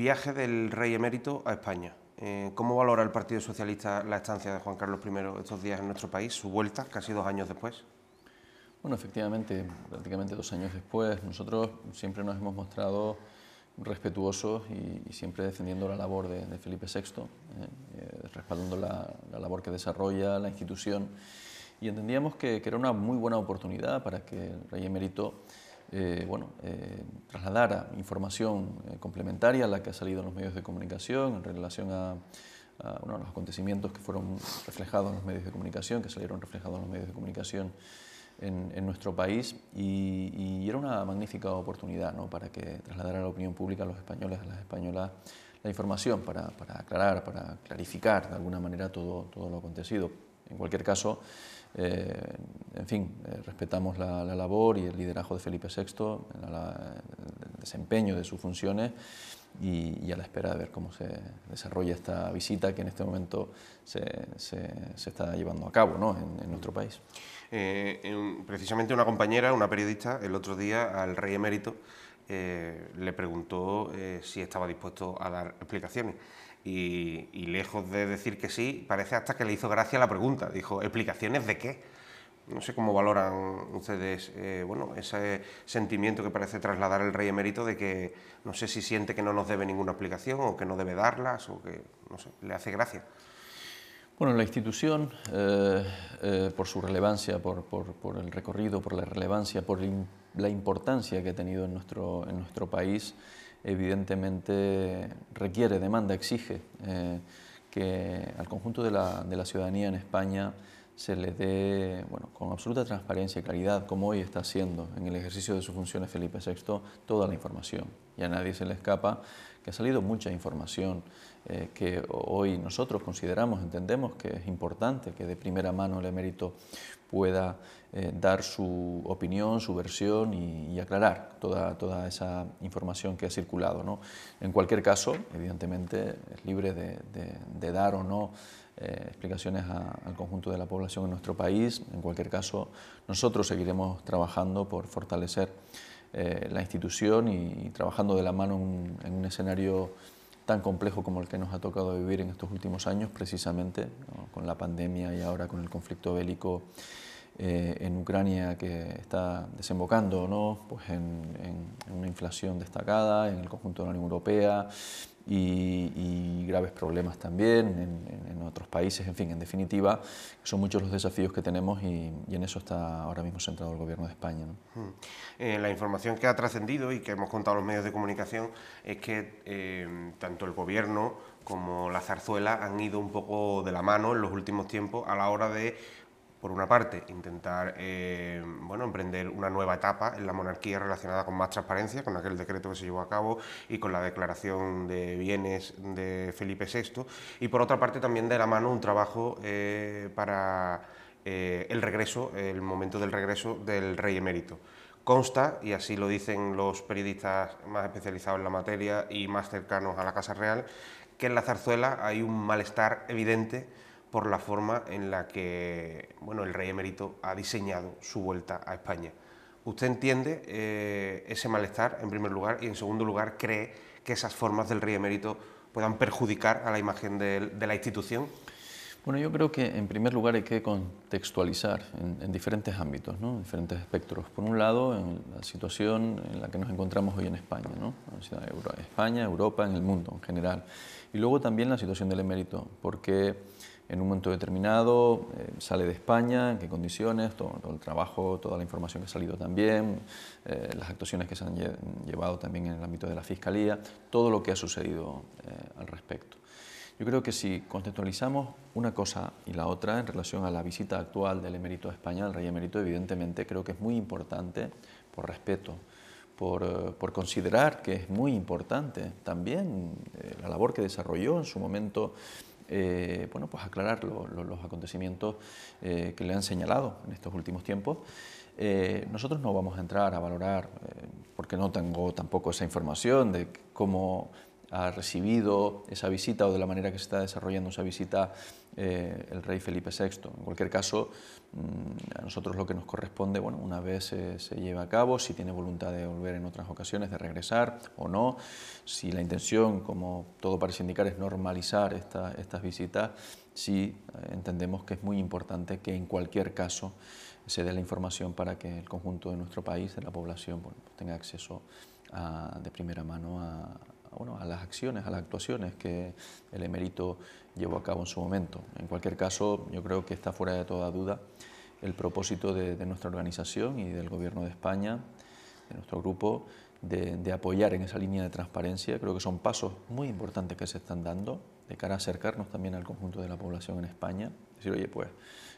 Viaje del rey emérito a España. Eh, ¿Cómo valora el Partido Socialista la estancia de Juan Carlos I estos días en nuestro país, su vuelta casi dos años después? Bueno, efectivamente, prácticamente dos años después, nosotros siempre nos hemos mostrado respetuosos y, siempre defendiendo la labor de, Felipe VI, eh, eh, respaldando la, labor que desarrolla la institución y entendíamos que, que, era una muy buena oportunidad para que el rey emérito eh, bueno, eh, trasladar información eh, complementaria a la que ha salido en los medios de comunicación en relación a, los acontecimientos que fueron reflejados en los medios de comunicación, que salieron reflejados en los medios de comunicación en, nuestro país. Y, era una magnífica oportunidad ¿no? para que trasladara a la opinión pública, a los españoles, a las españolas, la información para, para aclarar, para clarificar de alguna manera todo, todo lo acontecido. En cualquier caso, eh, en fin, eh, respetamos la, labor y el liderazgo de Felipe VI, en el desempeño de sus funciones y, a la espera de ver cómo se desarrolla esta visita que en este momento se, está llevando a cabo ¿no? en, nuestro país. Eh, precisamente una compañera, una periodista, el otro día al rey emérito le preguntó si estaba dispuesto a dar explicaciones. Y, lejos de decir que sí, parece hasta que le hizo gracia la pregunta. Dijo, ¿explicaciones de qué? No sé cómo valoran ustedes eh, bueno, ese sentimiento que parece trasladar el rey emérito de que no sé si siente que no nos debe ninguna explicación o que no debe darlas o que no sé, le hace gracia. Bueno, la institución, eh, eh, por su relevancia, por, por, por, el recorrido, por la relevancia, por la importancia que ha tenido en nuestro, en nuestro país, evidentemente requiere, demanda, exige eh, que al conjunto de la, ciudadanía en España se le dé bueno, con absoluta transparencia y claridad, como hoy está haciendo en el ejercicio de sus funciones Felipe VI, toda la información. Y a nadie se le escapa que ha salido mucha información eh, que hoy nosotros consideramos, entendemos que es importante que de primera mano el emérito pueda eh, dar su opinión, su versión y, aclarar toda, toda, esa información que ha circulado. En cualquier caso, evidentemente, es libre de, dar o no eh, explicaciones al conjunto de la población en nuestro país. En cualquier caso, nosotros seguiremos trabajando por fortalecer eh, la institución y, trabajando de la mano en, un escenario tan complejo como el que nos ha tocado vivir en estos últimos años, precisamente con la pandemia y ahora con el conflicto bélico eh, en Ucrania que está desembocando ¿no? pues en, una inflación destacada en el conjunto de la Unión Europea, y, graves problemas también en, otros países, en fin, en definitiva, son muchos los desafíos que tenemos y, en eso está ahora mismo centrado el Gobierno de España. Hmm. Eh, la información que ha trascendido y que hemos contado los medios de comunicación es que eh, tanto el Gobierno como la zarzuela han ido un poco de la mano en los últimos tiempos a la hora de por una parte, intentar eh, bueno, emprender una nueva etapa en la monarquía relacionada con más transparencia, con aquel decreto que se llevó a cabo y con la declaración de bienes de Felipe VI, y por otra parte también de la mano un trabajo eh, para eh, el regreso, el momento del regreso del rey emérito consta, y así lo dicen los periodistas más especializados en la materia y más cercanos a la Casa Real, que en la zarzuela hay un malestar evidente por la forma en la que bueno, el rey emérito ha diseñado su vuelta a España. ¿Usted entiende eh, ese malestar, en primer lugar, y en segundo lugar, cree que esas formas del rey emérito puedan perjudicar a la imagen de, la institución? Bueno, yo creo que en primer lugar hay que contextualizar en, diferentes ámbitos, ¿no? en diferentes espectros. Por un lado, en la situación en la que nos encontramos hoy en España, ¿no? España, Europa, en el mundo en general. Y luego también la situación del emérito, porque en un momento determinado eh, sale de España, en qué condiciones, todo, el trabajo, toda la información que ha salido también, eh, las actuaciones que se han llevado también en el ámbito de la Fiscalía, todo lo que ha sucedido eh, al respecto. Yo creo que si contextualizamos una cosa y la otra en relación a la visita actual del emérito a España, el rey emérito, evidentemente creo que es muy importante, por respeto, por, por, considerar que es muy importante también la labor que desarrolló en su momento eh, bueno, pues aclarar los acontecimientos eh, que le han señalado en estos últimos tiempos. Eh, nosotros no vamos a entrar a valorar, porque no tengo tampoco esa información de cómo ha recibido esa visita o de la manera que se está desarrollando esa visita eh, el rey Felipe VI. En cualquier caso, mm, a nosotros lo que nos corresponde, bueno, una vez se, lleve lleva a cabo, si tiene voluntad de volver en otras ocasiones, de regresar o no, si la intención, como todo parece indicar, es normalizar estas visitas, sí eh, entendemos que es muy importante que en cualquier caso se dé la información para que el conjunto de nuestro país, de la población, tenga acceso de primera mano a, a las acciones, a las actuaciones que el emérito llevó a cabo en su momento. En cualquier caso, yo creo que está fuera de toda duda el propósito de, nuestra organización y del Gobierno de España, de nuestro grupo, de, de, apoyar en esa línea de transparencia. Creo que son pasos muy importantes que se están dando de cara a acercarnos también al conjunto de la población en España. Decir, oye, pues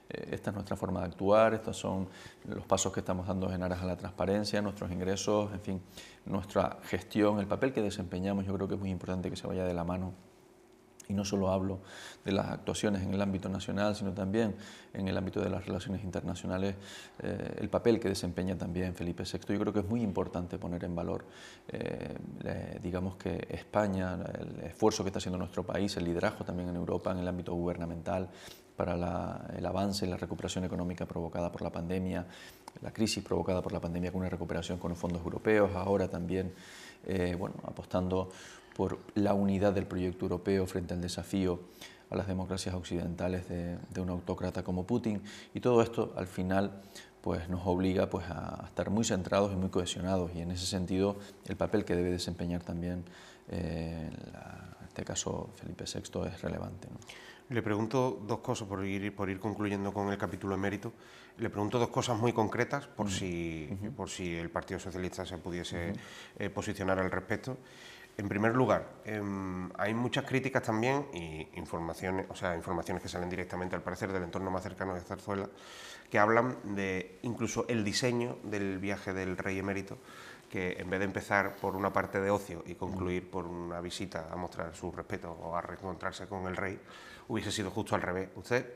eh, esta es nuestra forma de actuar, estos son los pasos que estamos dando en aras a la transparencia, nuestros ingresos, en fin, nuestra gestión, el papel que desempeñamos, yo creo que es muy importante que se vaya de la mano y no solo hablo de las actuaciones en el ámbito nacional, sino también en el ámbito de las relaciones internacionales, eh, el papel que desempeña también Felipe VI. Yo creo que es muy importante poner en valor, eh, eh, digamos que España, el esfuerzo que está haciendo nuestro país, el liderazgo también en Europa en el ámbito gubernamental para el avance y la recuperación económica provocada por la pandemia, la crisis provocada por la pandemia con una recuperación con los fondos europeos, ahora también bueno, apostando por la unidad del proyecto europeo frente al desafío a las democracias occidentales de, un autócrata como Putin. Y todo esto, al final, pues nos obliga pues, a estar muy centrados y muy cohesionados. Y en ese sentido, el papel que debe desempeñar también, eh, en este caso, Felipe VI es relevante. Le pregunto dos cosas, por ir, por ir concluyendo con el capítulo mérito... le pregunto dos cosas muy concretas por, si, por si el Partido Socialista se pudiese eh, posicionar al respecto. En primer lugar, em, hay muchas críticas también y informaciones, o sea, informaciones que salen directamente, al parecer, del entorno más cercano de Zarzuela, que hablan de incluso el diseño del viaje del rey emérito, que en vez de empezar por una parte de ocio y concluir por una visita a mostrar su respeto o a reencontrarse con el rey, hubiese sido justo al revés. Usted,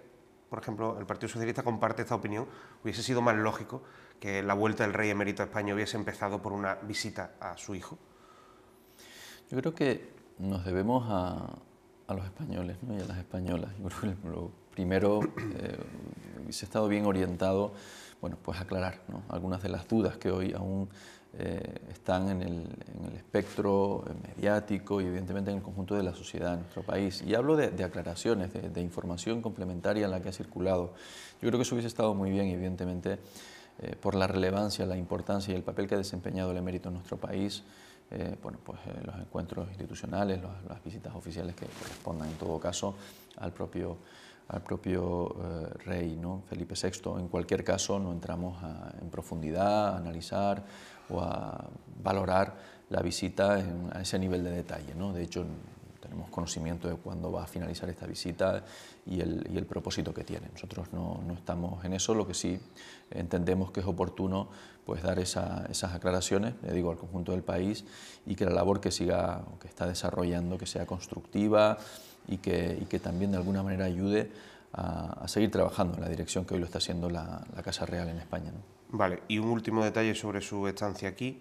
por ejemplo, el Partido Socialista comparte esta opinión, hubiese sido más lógico que la vuelta del rey emérito a España hubiese empezado por una visita a su hijo yo creo que nos debemos a, los españoles y a las españolas. Yo creo que lo primero eh, estado bien orientado, bueno, pues aclarar algunas de las dudas que hoy aún eh, están en el, espectro mediático y evidentemente en el conjunto de la sociedad en nuestro país. Y hablo de, aclaraciones, de, información complementaria en la que ha circulado. Yo creo que eso hubiese estado muy bien, evidentemente, eh, por la relevancia, la importancia y el papel que ha desempeñado el emérito en nuestro país eh, bueno, pues, eh, los encuentros institucionales, las visitas oficiales que correspondan en todo caso al propio, al propio eh, rey ¿no? Felipe VI. En cualquier caso, no entramos en profundidad a analizar o a valorar la visita en, a ese nivel de detalle. ¿no? De hecho, tenemos conocimiento de cuándo va a finalizar esta visita y el, propósito que tiene. Nosotros no, estamos en eso, lo que sí entendemos que es oportuno pues, dar esas aclaraciones, le digo, al conjunto del país y que la labor que siga, que está desarrollando, que sea constructiva y que, que también de alguna manera ayude a, seguir trabajando en la dirección que hoy lo está haciendo la, Casa Real en España. Vale, y un último detalle sobre su estancia aquí.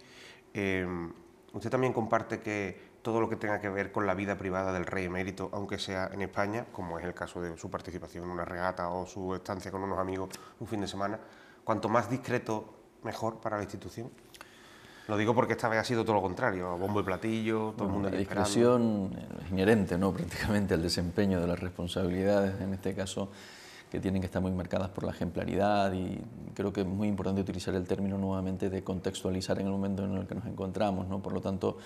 Eh, usted también comparte que todo lo que tenga que ver con la vida privada del rey emérito, aunque sea en España, como es el caso de su participación en una regata o su estancia con unos amigos un fin de semana. Cuanto más discreto, mejor para la institución. Lo digo porque esta vez ha sido todo lo contrario, bombo y platillo, todo el mundo La discreción eh, es inherente, ¿no? prácticamente, al desempeño de las responsabilidades, en este caso, que tienen que estar muy marcadas por la ejemplaridad y creo que es muy importante utilizar el término nuevamente de contextualizar en el momento en el que nos encontramos, ¿no? Por lo tanto,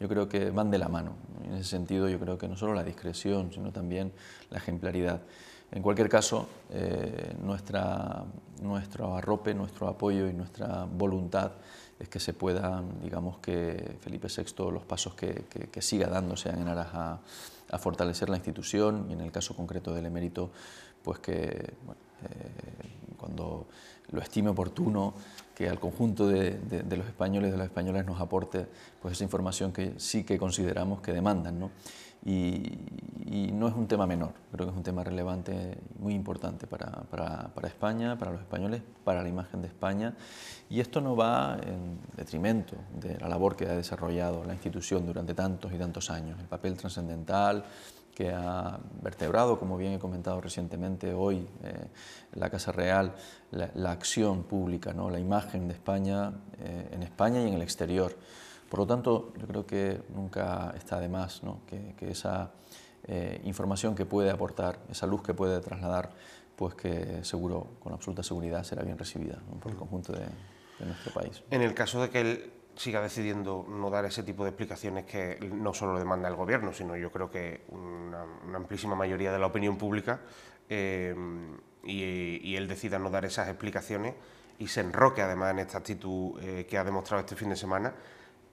yo creo que van de la mano. En ese sentido, yo creo que no solo la discreción, sino también la ejemplaridad. En cualquier caso, eh, nuestra, nuestro arrope, nuestro apoyo y nuestra voluntad es que se pueda digamos, que Felipe VI, los pasos que, siga dando sean en aras a, fortalecer la institución y en el caso concreto del emérito, pues que eh, cuando lo estime oportuno que al conjunto de, los españoles de las españolas nos aporte pues, esa información que sí que consideramos que demandan. Y, no es un tema menor, creo que es un tema relevante, muy importante para, para, España, para los españoles, para la imagen de España. Y esto no va en detrimento de la labor que ha desarrollado la institución durante tantos y tantos años, el papel trascendental, que ha vertebrado, como bien he comentado recientemente hoy, eh, la Casa Real, la, acción pública, ¿no? la imagen de España eh, en España y en el exterior. Por lo tanto, yo creo que nunca está de más ¿no? que, esa eh, información que puede aportar, esa luz que puede trasladar, pues que seguro, con absoluta seguridad, será bien recibida por el conjunto de, de nuestro país. En el caso de que el siga decidiendo no dar ese tipo de explicaciones que no solo demanda el Gobierno, sino yo creo que una, amplísima mayoría de la opinión pública eh, y, él decida no dar esas explicaciones y se enroque además en esta actitud eh, que ha demostrado este fin de semana,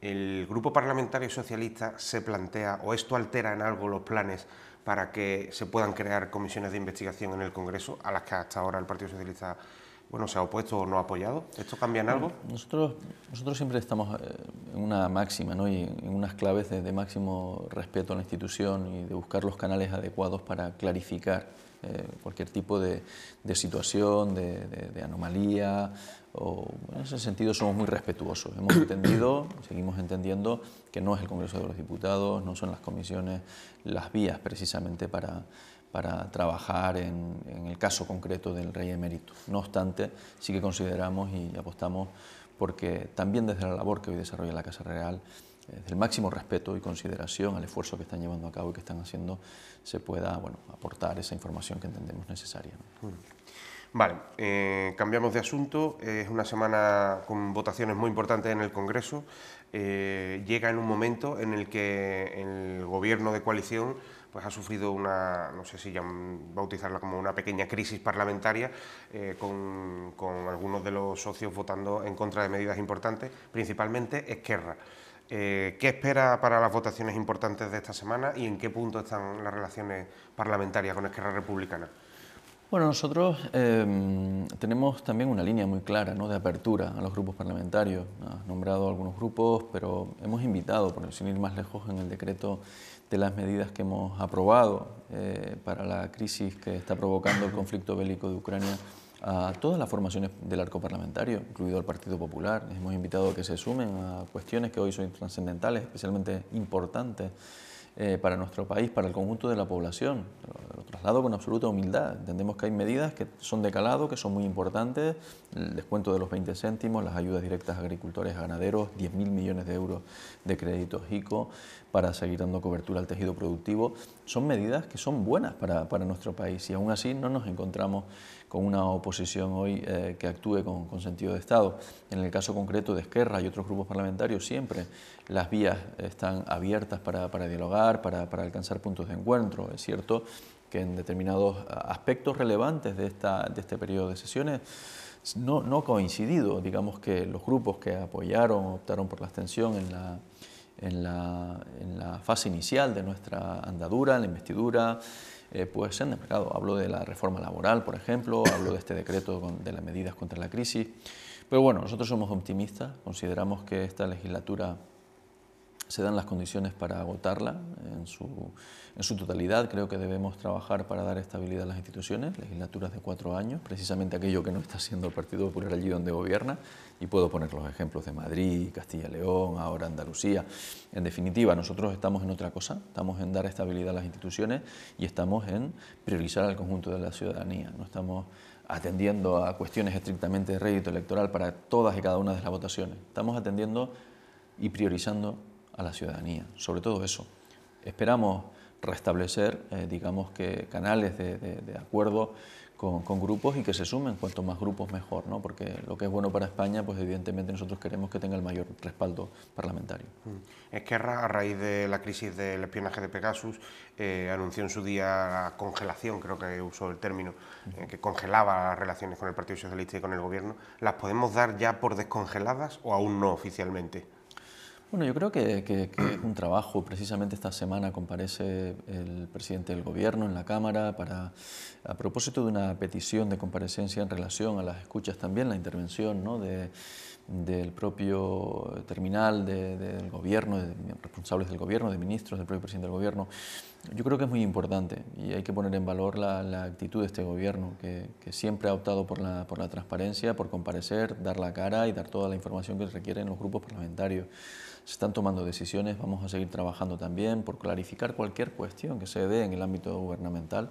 el Grupo Parlamentario Socialista se plantea, o esto altera en algo los planes para que se puedan crear comisiones de investigación en el Congreso, a las que hasta ahora el Partido Socialista bueno, se ha opuesto o no ha apoyado. ¿Esto cambia en algo? Nosotros, nosotros siempre estamos eh, en una máxima ¿no? y en unas claves de, máximo respeto a la institución y de buscar los canales adecuados para clarificar eh, cualquier tipo de, situación, de, anomalía. en ese sentido somos muy respetuosos. Hemos entendido, seguimos entendiendo que no es el Congreso de los Diputados, no son las comisiones las vías precisamente para para trabajar en, el caso concreto del rey emérito. No obstante, sí que consideramos y apostamos porque también desde la labor que hoy desarrolla la Casa Real, eh, desde el máximo respeto y consideración al esfuerzo que están llevando a cabo y que están haciendo, se pueda bueno, aportar esa información que entendemos necesaria. Mm. Vale, eh, cambiamos de asunto. Es una semana con votaciones muy importantes en el Congreso. Eh, llega en un momento en el que el gobierno de coalición pues ha sufrido una, no sé si llam, bautizarla como una pequeña crisis parlamentaria, eh, con, algunos de los socios votando en contra de medidas importantes, principalmente Esquerra. Eh, ¿Qué espera para las votaciones importantes de esta semana y en qué punto están las relaciones parlamentarias con Esquerra Republicana? Bueno, nosotros em, tenemos también una línea muy clara ¿no? de apertura a los grupos parlamentarios. ...ha nombrado algunos grupos, pero hemos invitado, por sin ir más lejos, en el decreto de las medidas que hemos aprobado eh, para la crisis que está provocando el conflicto bélico de Ucrania a todas las formaciones del arco parlamentario, incluido al Partido Popular. hemos invitado a que se sumen a cuestiones que hoy son trascendentales, especialmente importantes eh, para nuestro país, para el conjunto de la población. Lo, traslado con absoluta humildad. Entendemos que hay medidas que son de calado, que son muy importantes, el descuento de los 20 céntimos, las ayudas directas a agricultores, a ganaderos, 10.000 millones de euros de créditos ICO para seguir dando cobertura al tejido productivo. Son medidas que son buenas para, para nuestro país y aún así no nos encontramos con una oposición hoy eh, que actúe con, sentido de Estado. En el caso concreto de Esquerra y otros grupos parlamentarios, siempre las vías están abiertas para, dialogar, para, alcanzar puntos de encuentro. Es cierto que en determinados aspectos relevantes de, esta, de este periodo de sesiones no, no coincidido, digamos que los grupos que apoyaron, optaron por la abstención en la, en la, en la fase inicial de nuestra andadura, en la investidura, pues en el mercado. Hablo de la reforma laboral, por ejemplo, hablo de este decreto de las medidas contra la crisis. Pero bueno, nosotros somos optimistas, consideramos que esta legislatura se dan las condiciones para agotarla en su, en su, totalidad. Creo que debemos trabajar para dar estabilidad a las instituciones, legislaturas de cuatro años, precisamente aquello que no está haciendo el Partido Popular allí donde gobierna, y puedo poner los ejemplos de Madrid, Castilla-León, ahora Andalucía. En definitiva, nosotros estamos en otra cosa, estamos en dar estabilidad a las instituciones y estamos en priorizar al conjunto de la ciudadanía. No estamos atendiendo a cuestiones estrictamente de rédito electoral para todas y cada una de las votaciones. Estamos atendiendo y priorizando a la ciudadanía, sobre todo eso. Esperamos restablecer, eh, digamos que, canales de, acuerdo con, grupos y que se sumen, cuanto más grupos mejor, ¿no? porque lo que es bueno para España, pues evidentemente nosotros queremos que tenga el mayor respaldo parlamentario. Mm. Es que a raíz de la crisis del espionaje de Pegasus, eh, anunció en su día congelación, creo que usó el término, eh, que congelaba las relaciones con el Partido Socialista y con el Gobierno. ¿Las podemos dar ya por descongeladas o aún no oficialmente? Bueno, yo creo que, es un trabajo. Precisamente esta semana comparece el presidente del Gobierno en la Cámara para, a propósito de una petición de comparecencia en relación a las escuchas también, la intervención ¿no? del propio terminal, del Gobierno, de responsables del Gobierno, de ministros, del propio presidente del Gobierno. Yo creo que es muy importante y hay que poner en valor la, actitud de este Gobierno, que, siempre ha optado por la transparencia, por comparecer, dar la cara y dar toda la información que requieren los grupos parlamentarios se están tomando decisiones, vamos a seguir trabajando también por clarificar cualquier cuestión que se dé en el ámbito gubernamental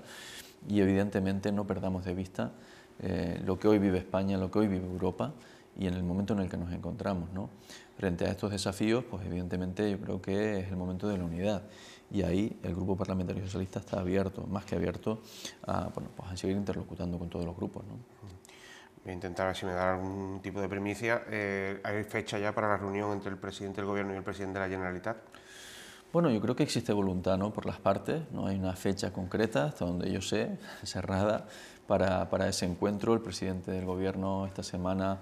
y evidentemente no perdamos de vista eh, lo que hoy vive España, lo que hoy vive Europa y en el momento en el que nos encontramos. ¿no? Frente a estos desafíos, pues evidentemente yo creo que es el momento de la unidad y ahí el Grupo Parlamentario Socialista está abierto, más que abierto, a, bueno, pues a seguir interlocutando con todos los grupos. ¿no? voy a intentar si me da algún tipo de primicia. Eh, ¿Hay fecha ya para la reunión entre el presidente del Gobierno y el presidente de la Generalitat? Bueno, yo creo que existe voluntad ¿no? por las partes, no hay una fecha concreta, hasta donde yo sé, cerrada, para, para ese encuentro. El presidente del Gobierno esta semana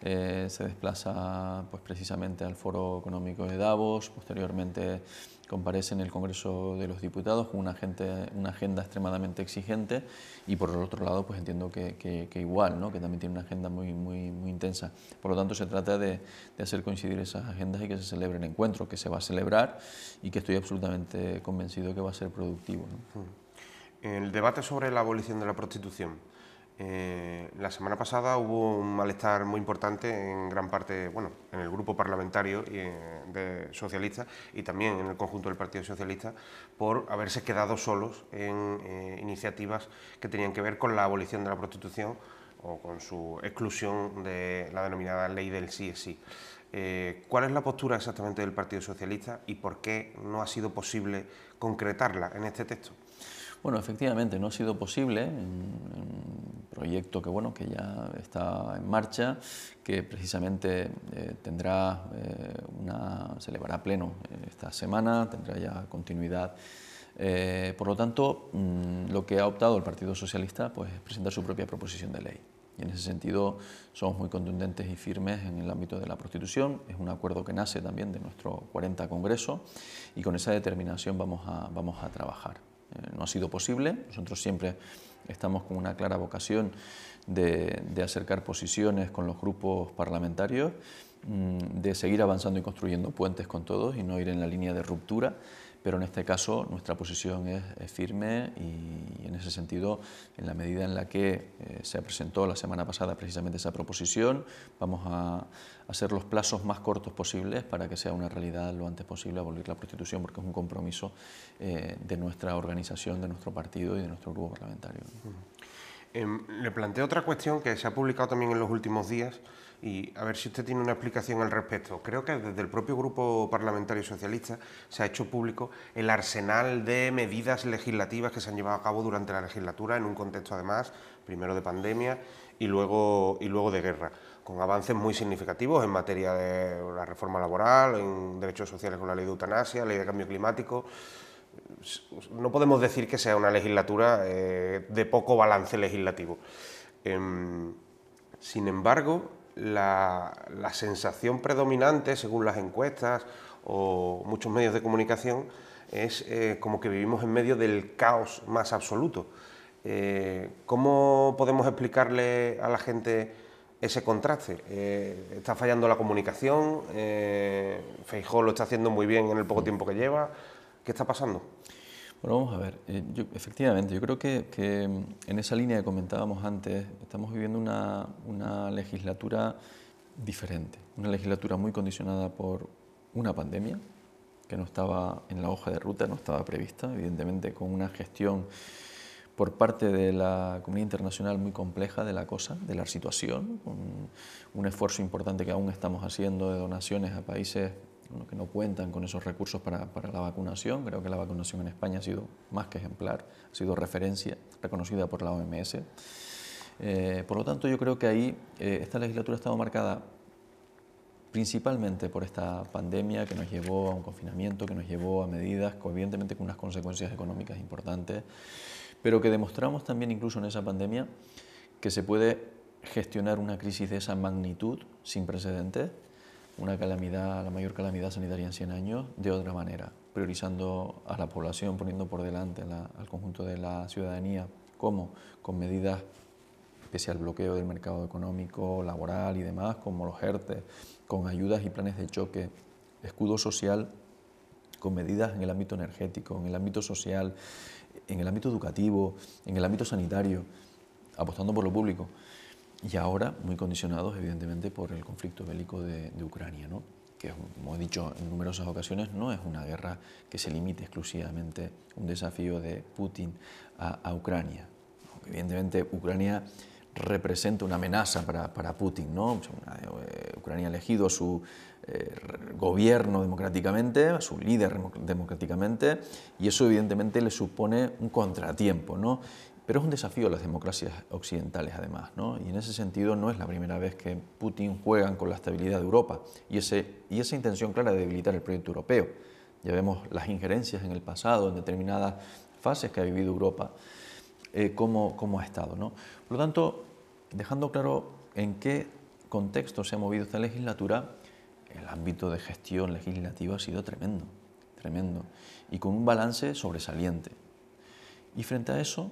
eh, se desplaza pues, precisamente al Foro Económico de Davos, posteriormente comparece en el Congreso de los Diputados con una, una, agenda extremadamente exigente y por el otro lado pues entiendo que, igual, ¿no? que también tiene una agenda muy, muy, intensa. Por lo tanto se trata de, hacer coincidir esas agendas y que se celebre el encuentro, que se va a celebrar y que estoy absolutamente convencido que va a ser productivo. Hmm. El debate sobre la abolición de la prostitución. Eh, la semana pasada hubo un malestar muy importante en gran parte, bueno, en el grupo parlamentario eh, de socialistas y también en el conjunto del Partido Socialista por haberse quedado solos en eh, iniciativas que tenían que ver con la abolición de la prostitución o con su exclusión de la denominada ley del sí sí. ¿Cuál es la postura exactamente del Partido Socialista y por qué no ha sido posible concretarla en este texto? Bueno, efectivamente, no ha sido posible. Un proyecto que, bueno, que ya está en marcha, que precisamente eh, tendrá eh, a pleno eh, esta semana, tendrá ya continuidad. Eh, por lo tanto, mm, lo que ha optado el Partido Socialista pues, es presentar su propia proposición de ley. Y en ese sentido somos muy contundentes y firmes en el ámbito de la prostitución. Es un acuerdo que nace también de nuestro 40 Congreso y con esa determinación vamos a trabajar. Eh, no ha sido posible. Nosotros siempre estamos con una clara vocación de, acercar posiciones con los grupos parlamentarios, mm, de seguir avanzando y construyendo puentes con todos y no ir en la línea de ruptura pero en este caso nuestra posición es, firme y, en ese sentido, en la medida en la que eh, se presentó la semana pasada precisamente esa proposición, vamos a hacer los plazos más cortos posibles para que sea una realidad lo antes posible abolir la prostitución, porque es un compromiso eh, de nuestra organización, de nuestro partido y de nuestro grupo parlamentario. Em, le planteo otra cuestión que se ha publicado también en los últimos días y a ver si usted tiene una explicación al respecto. Creo que desde el propio Grupo Parlamentario Socialista se ha hecho público el arsenal de medidas legislativas que se han llevado a cabo durante la legislatura en un contexto además primero de pandemia y luego, y luego de guerra, con avances muy significativos en materia de la reforma laboral, en derechos sociales con la ley de eutanasia, ley de cambio climático. No podemos decir que sea una legislatura eh, de poco balance legislativo. Em, sin embargo, la, sensación predominante, según las encuestas o muchos medios de comunicación, es eh, como que vivimos en medio del caos más absoluto. Eh, ¿Cómo podemos explicarle a la gente ese contraste? Eh, ¿Está fallando la comunicación? Feijó lo está haciendo muy bien en el poco tiempo que lleva. ¿Qué está pasando? Bueno, vamos a ver. Eh, yo, efectivamente, yo creo que, mm, en esa línea que comentábamos antes, estamos viviendo una, legislatura diferente, una legislatura muy condicionada por una pandemia que no estaba en la hoja de ruta, no estaba prevista, evidentemente con una gestión por parte de la comunidad internacional muy compleja de la cosa, de la situación, con un esfuerzo importante que aún estamos haciendo de donaciones a países que no cuentan con esos recursos para, la vacunación. Creo que la vacunación en España ha sido más que ejemplar, ha sido referencia reconocida por la OMS. Eh, por lo tanto, yo creo que ahí eh, esta legislatura ha estado marcada principalmente por esta pandemia que nos llevó a un confinamiento, que nos llevó a medidas, evidentemente con unas consecuencias económicas importantes, pero que demostramos también incluso en esa pandemia que se puede gestionar una crisis de esa magnitud sin precedentes una calamidad, la mayor calamidad sanitaria en 100 años, de otra manera, priorizando a la población, poniendo por delante al conjunto de la ciudadanía, como con medidas pese al bloqueo del mercado económico, laboral y demás, como los ERTE, con ayudas y planes de choque, escudo social, con medidas en el ámbito energético, en el ámbito social, en el ámbito educativo, en el ámbito sanitario, apostando por lo público y ahora muy condicionados evidentemente por el conflicto bélico de, Ucrania, ¿no? que como he dicho en numerosas ocasiones no es una guerra que se limite exclusivamente un desafío de Putin a, Ucrania. evidentemente Ucrania representa una amenaza para, Putin. ¿no? Eh, Ucrania ha elegido su eh, gobierno democráticamente, a su líder democráticamente, y eso evidentemente le supone un contratiempo. ¿no? Pero es un desafío a las democracias occidentales, además, ¿no? y en ese sentido no es la primera vez que Putin juega con la estabilidad de Europa y, ese, y esa intención clara de debilitar el proyecto europeo. Ya vemos las injerencias en el pasado, en determinadas fases que ha vivido Europa, eh, cómo, cómo, ha estado. ¿no? Por lo tanto, dejando claro en qué contexto se ha movido esta legislatura, el ámbito de gestión legislativa ha sido tremendo, tremendo, y con un balance sobresaliente. Y frente a eso,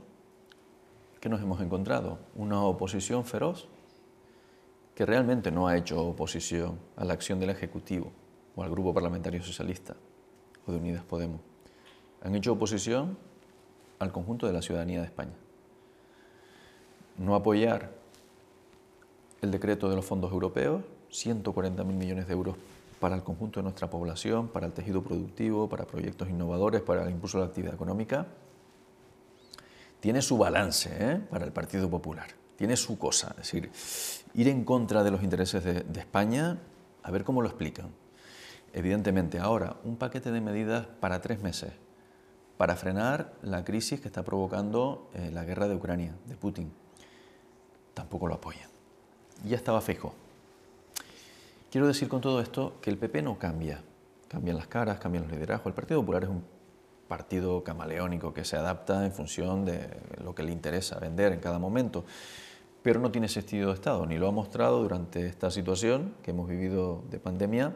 ¿qué nos hemos encontrado? Una oposición feroz que realmente no ha hecho oposición a la acción del Ejecutivo o al Grupo Parlamentario Socialista o de Unidas Podemos. Han hecho oposición al conjunto de la ciudadanía de España. No apoyar el decreto de los fondos europeos, 140.000 millones de euros para el conjunto de nuestra población, para el tejido productivo, para proyectos innovadores, para el impulso de la actividad económica, tiene su balance ¿eh? para el Partido Popular, tiene su cosa. Es decir, ir en contra de los intereses de, España, a ver cómo lo explican. Evidentemente, ahora, un paquete de medidas para tres meses, para frenar la crisis que está provocando eh, la guerra de Ucrania, de Putin, tampoco lo apoyan. Ya estaba fijo. Quiero decir con todo esto que el PP no cambia. Cambian las caras, cambian los liderazgos. El Partido Popular es un partido camaleónico que se adapta en función de lo que le interesa vender en cada momento. Pero no tiene sentido de Estado, ni lo ha mostrado durante esta situación que hemos vivido de pandemia.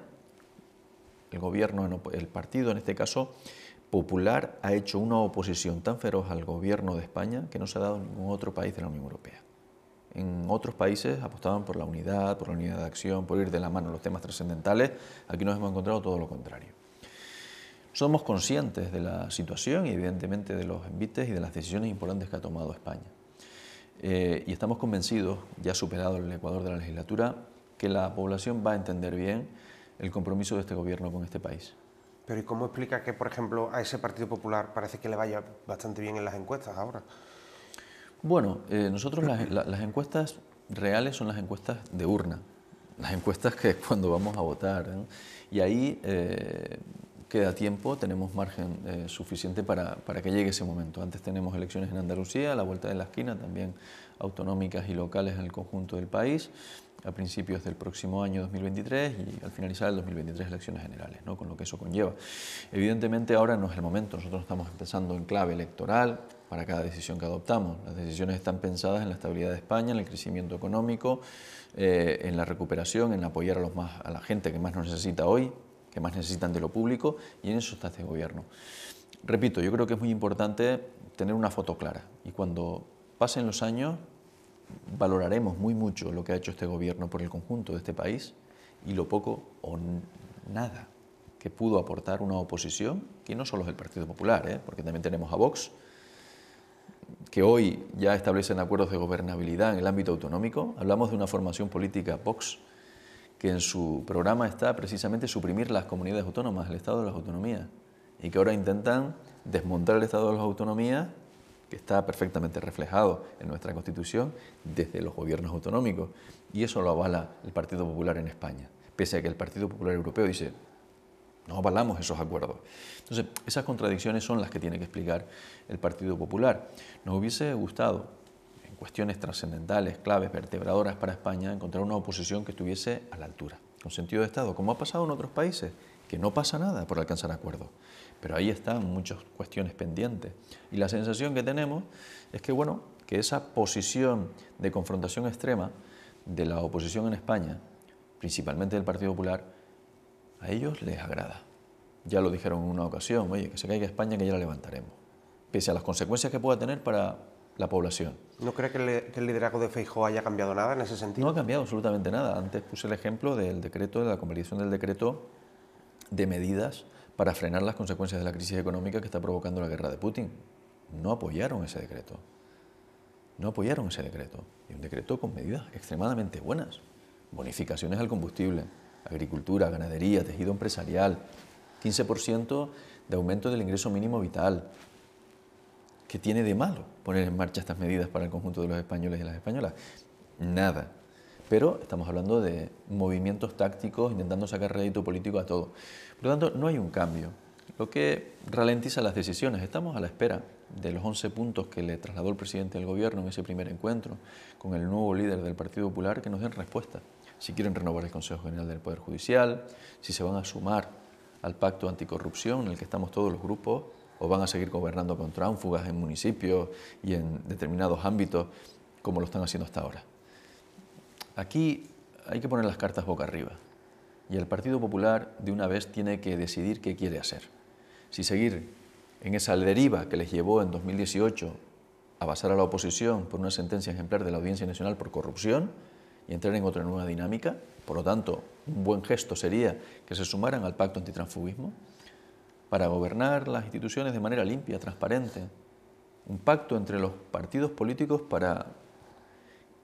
El gobierno, el partido en este caso popular, ha hecho una oposición tan feroz al gobierno de España que no se ha dado en ningún otro país de la Unión Europea. En otros países apostaban por la unidad, por la unidad de acción, por ir de la mano los temas trascendentales. Aquí nos hemos encontrado todo lo contrario. Somos conscientes de la situación y evidentemente de los envites y de las decisiones importantes que ha tomado España. Eh, y estamos convencidos, ya superado el Ecuador de la legislatura, que la población va a entender bien el compromiso de este gobierno con este país. Pero ¿y cómo explica que, por ejemplo, a ese Partido Popular parece que le vaya bastante bien en las encuestas ahora? Bueno, eh, nosotros las, encuestas reales son las encuestas de urna, las encuestas que cuando vamos a votar. ¿eh? Y ahí queda tiempo, tenemos margen eh, suficiente para, para, que llegue ese momento. Antes tenemos elecciones en Andalucía, a la vuelta de la esquina, también autonómicas y locales en el conjunto del país, a principios del próximo año 2023 y al finalizar el 2023 elecciones generales, ¿no? con lo que eso conlleva. Evidentemente ahora no es el momento, nosotros estamos empezando en clave electoral para cada decisión que adoptamos. Las decisiones están pensadas en la estabilidad de España, en el crecimiento económico, eh, en la recuperación, en apoyar a, los más, a la gente que más nos necesita hoy, que más necesitan de lo público y en eso está este gobierno. Repito, yo creo que es muy importante tener una foto clara y cuando pasen los años valoraremos muy mucho lo que ha hecho este gobierno por el conjunto de este país y lo poco o nada que pudo aportar una oposición, que no solo es el Partido Popular, ¿eh? porque también tenemos a Vox, que hoy ya establecen acuerdos de gobernabilidad en el ámbito autonómico. Hablamos de una formación política Vox que en su programa está precisamente suprimir las comunidades autónomas, el Estado de las autonomías, y que ahora intentan desmontar el Estado de las autonomías, que está perfectamente reflejado en nuestra Constitución, desde los gobiernos autonómicos, y eso lo avala el Partido Popular en España, pese a que el Partido Popular Europeo dice, no avalamos esos acuerdos. Entonces, esas contradicciones son las que tiene que explicar el Partido Popular. Nos hubiese gustado cuestiones trascendentales, claves, vertebradoras para España, encontrar una oposición que estuviese a la altura, con sentido de Estado, como ha pasado en otros países, que no pasa nada por alcanzar acuerdos. Pero ahí están muchas cuestiones pendientes. Y la sensación que tenemos es que, bueno, que esa posición de confrontación extrema de la oposición en España, principalmente del Partido Popular, a ellos les agrada. Ya lo dijeron en una ocasión, oye, que se caiga España que ya la levantaremos, pese a las consecuencias que pueda tener para ¿No cree que, el liderazgo de Feijóo haya cambiado nada en ese sentido? No ha cambiado absolutamente nada. Antes puse el ejemplo del decreto, de la convalidación del decreto de medidas para frenar las consecuencias de la crisis económica que está provocando la guerra de Putin. No apoyaron ese decreto. No apoyaron ese decreto. Y un decreto con medidas extremadamente buenas. Bonificaciones al combustible, agricultura, ganadería, tejido empresarial, 15% de aumento del ingreso mínimo vital, ¿Qué tiene de malo poner en marcha estas medidas para el conjunto de los españoles y las españolas? Nada. Pero estamos hablando de movimientos tácticos intentando sacar rédito político a todo. Por lo tanto, no hay un cambio, lo que ralentiza las decisiones. Estamos a la espera de los 11 puntos que le trasladó el presidente del gobierno en ese primer encuentro con el nuevo líder del Partido Popular que nos den respuesta. Si quieren renovar el Consejo General del Poder Judicial, si se van a sumar al pacto anticorrupción en el que estamos todos los grupos, o van a seguir gobernando con tránfugas en municipios y en determinados ámbitos como lo están haciendo hasta ahora. Aquí hay que poner las cartas boca arriba y el Partido Popular de una vez tiene que decidir qué quiere hacer. Si seguir en esa deriva que les llevó en 2018 a basar a la oposición por una sentencia ejemplar de la Audiencia Nacional por corrupción y entrar en otra nueva dinámica, por lo tanto, un buen gesto sería que se sumaran al pacto antitransfugismo, para gobernar las instituciones de manera limpia, transparente. Un pacto entre los partidos políticos para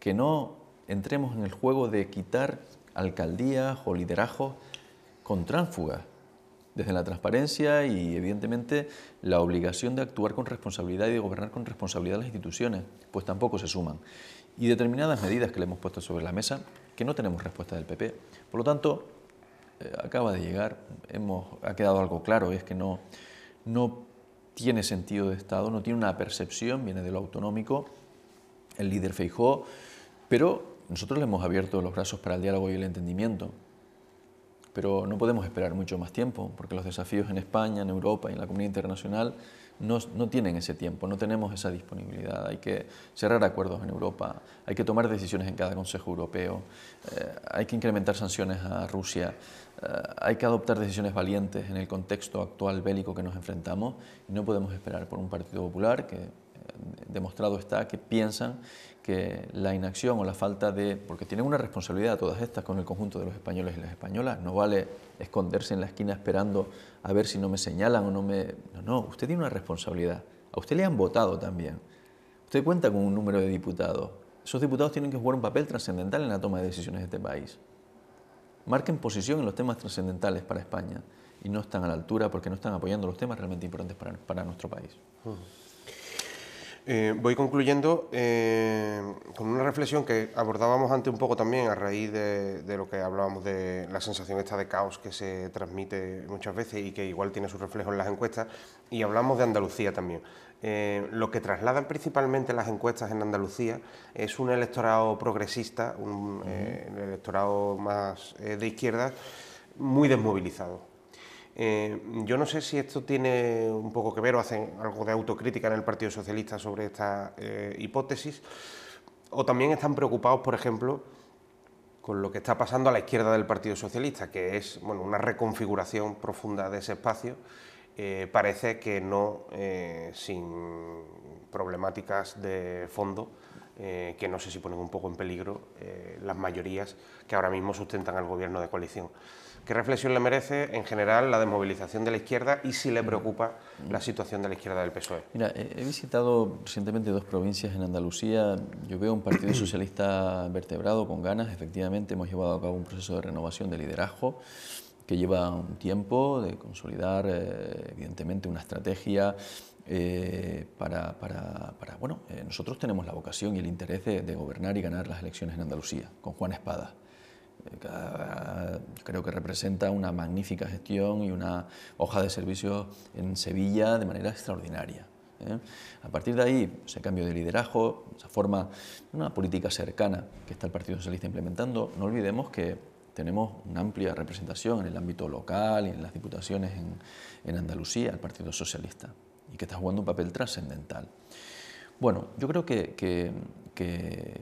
que no entremos en el juego de quitar alcaldías o liderazgos con tránsfugas, desde la transparencia y evidentemente la obligación de actuar con responsabilidad y de gobernar con responsabilidad las instituciones, pues tampoco se suman. Y determinadas medidas que le hemos puesto sobre la mesa que no tenemos respuesta del PP. Por lo tanto, eh, acaba de llegar, hemos, ha quedado algo claro, es que no, no tiene sentido de Estado, no tiene una percepción, viene de lo autonómico, el líder Feijó, pero nosotros le hemos abierto los brazos para el diálogo y el entendimiento. Pero no podemos esperar mucho más tiempo, porque los desafíos en España, en Europa y en la comunidad internacional no, tienen ese tiempo, no tenemos esa disponibilidad. Hay que cerrar acuerdos en Europa, hay que tomar decisiones en cada Consejo Europeo, eh, hay que incrementar sanciones a Rusia, eh, hay que adoptar decisiones valientes en el contexto actual bélico que nos enfrentamos y no podemos esperar por un Partido Popular que eh, demostrado está que piensan que la inacción o la falta de... porque tienen una responsabilidad todas estas con el conjunto de los españoles y las españolas, no vale esconderse en la esquina esperando a ver si no me señalan o no me... No, no, usted tiene una responsabilidad, a usted le han votado también, usted cuenta con un número de diputados, esos diputados tienen que jugar un papel trascendental en la toma de decisiones de este país marquen posición en los temas trascendentales para España y no están a la altura porque no están apoyando los temas realmente importantes para, nuestro país. Mm. Eh, voy concluyendo eh, con una reflexión que abordábamos antes un poco también a raíz de, de, lo que hablábamos de la sensación esta de caos que se transmite muchas veces y que igual tiene su reflejo en las encuestas, y hablamos de Andalucía también. Eh, lo que trasladan principalmente las encuestas en Andalucía es un electorado progresista, un, eh, electorado más eh, de izquierda, muy desmovilizado. yo no sé si esto tiene un poco que ver o hacen algo de autocrítica en el Partido Socialista sobre esta hipótesis, o también están preocupados, por ejemplo, con lo que está pasando a la izquierda del Partido Socialista, que es bueno, una reconfiguración profunda de ese espacio eh, parece que no eh, sin problemáticas de fondo eh, que no sé si ponen un poco en peligro las mayorías que ahora mismo sustentan al gobierno de coalición. ¿Qué reflexión le merece en general la desmovilización de la izquierda y si le mm. preocupa la situación de la izquierda del PSOE? Mira, he visitado recientemente dos provincias en Andalucía. Yo veo un partido socialista vertebrado, con ganas. Efectivamente, hemos llevado a cabo un proceso de renovación de liderazgo lleva un tiempo de consolidar, eh, evidentemente, una estrategia eh, para, bueno, eh, nosotros tenemos la vocación y el interés de, gobernar y ganar las elecciones en Andalucía, con Juan Espada. creo que representa una magnífica gestión y una hoja de servicios en Sevilla de manera extraordinaria. A partir de ahí, ese cambio de liderazgo, esa forma, una política cercana que está el Partido Socialista implementando, no olvidemos que tenemos una amplia representación en el ámbito local y en las diputaciones en, Andalucía, el Partido Socialista, y que está jugando un papel trascendental. Bueno, yo creo que,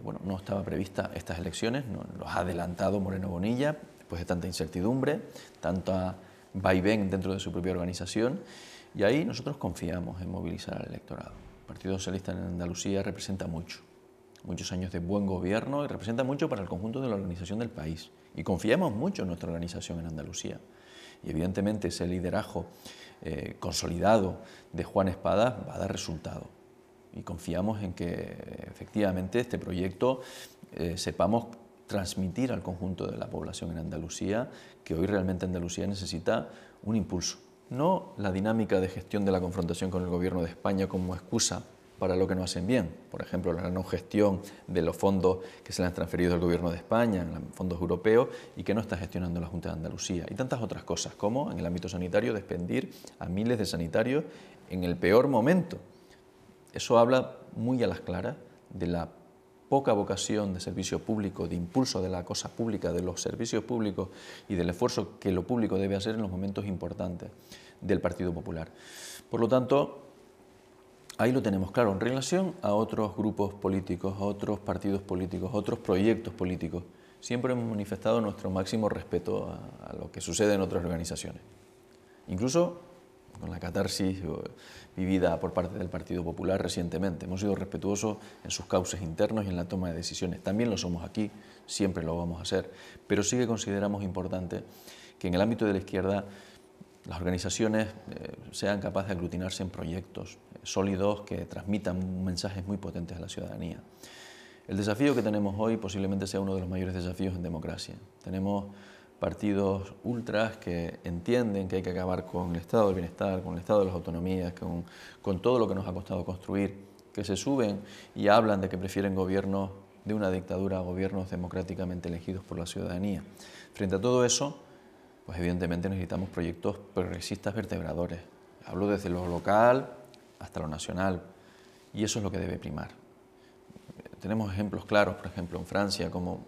bueno, no estaba prevista estas elecciones, nos los ha adelantado Moreno Bonilla, después de tanta incertidumbre, tanta vaivén dentro de su propia organización, y ahí nosotros confiamos en movilizar al electorado. El Partido Socialista en Andalucía representa mucho muchos años de buen gobierno y representa mucho para el conjunto de la organización del país. Y confiamos mucho en nuestra organización en Andalucía. Y evidentemente ese liderazgo eh, consolidado de Juan Espada va a dar resultado. Y confiamos en que efectivamente este proyecto eh, sepamos transmitir al conjunto de la población en Andalucía que hoy realmente Andalucía necesita un impulso. No la dinámica de gestión de la confrontación con el gobierno de España como excusa para lo que no hacen bien. Por ejemplo, la no gestión de los fondos que se le han transferido al Gobierno de España, fondos europeos, y que no está gestionando la Junta de Andalucía. Y tantas otras cosas, como en el ámbito sanitario, despendir a miles de sanitarios en el peor momento. Eso habla muy a las claras de la poca vocación de servicio público, de impulso de la cosa pública, de los servicios públicos y del esfuerzo que lo público debe hacer en los momentos importantes del Partido Popular. Por lo tanto, Ahí lo tenemos claro, en relación a otros grupos políticos, a otros partidos políticos, a otros proyectos políticos. Siempre hemos manifestado nuestro máximo respeto a, lo que sucede en otras organizaciones. Incluso con la catarsis vivida por parte del Partido Popular recientemente. Hemos sido respetuosos en sus cauces internos y en la toma de decisiones. También lo somos aquí, siempre lo vamos a hacer. Pero sí que consideramos importante que en el ámbito de la izquierda las organizaciones eh, sean capaces de aglutinarse en proyectos, sólidos que transmitan mensajes muy potentes a la ciudadanía. El desafío que tenemos hoy posiblemente sea uno de los mayores desafíos en democracia. Tenemos partidos ultras que entienden que hay que acabar con el estado del bienestar, con el estado de las autonomías, con, con todo lo que nos ha costado construir, que se suben y hablan de que prefieren gobiernos de una dictadura a gobiernos democráticamente elegidos por la ciudadanía. Frente a todo eso, pues evidentemente necesitamos proyectos progresistas vertebradores. Hablo desde lo local, hasta lo nacional, y eso es lo que debe primar. Tenemos ejemplos claros, por ejemplo, en Francia, como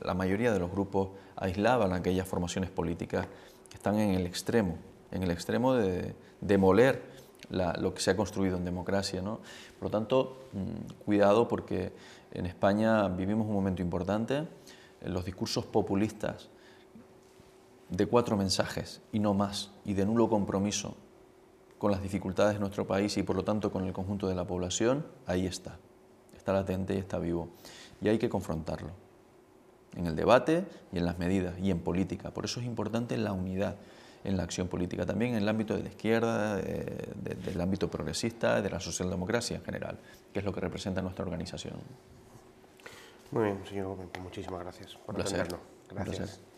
la mayoría de los grupos aislaban aquellas formaciones políticas que están en el extremo, en el extremo de demoler lo que se ha construido en democracia. ¿no? Por lo tanto, mm, cuidado porque en España vivimos un momento importante, los discursos populistas de cuatro mensajes y no más, y de nulo compromiso con las dificultades de nuestro país y por lo tanto con el conjunto de la población, ahí está, está latente y está vivo. Y hay que confrontarlo, en el debate y en las medidas y en política. Por eso es importante la unidad en la acción política, también en el ámbito de la izquierda, del ámbito progresista, de la socialdemocracia en general, que es lo que representa nuestra organización. Muy bien, señor Gómez, pues muchísimas gracias por Un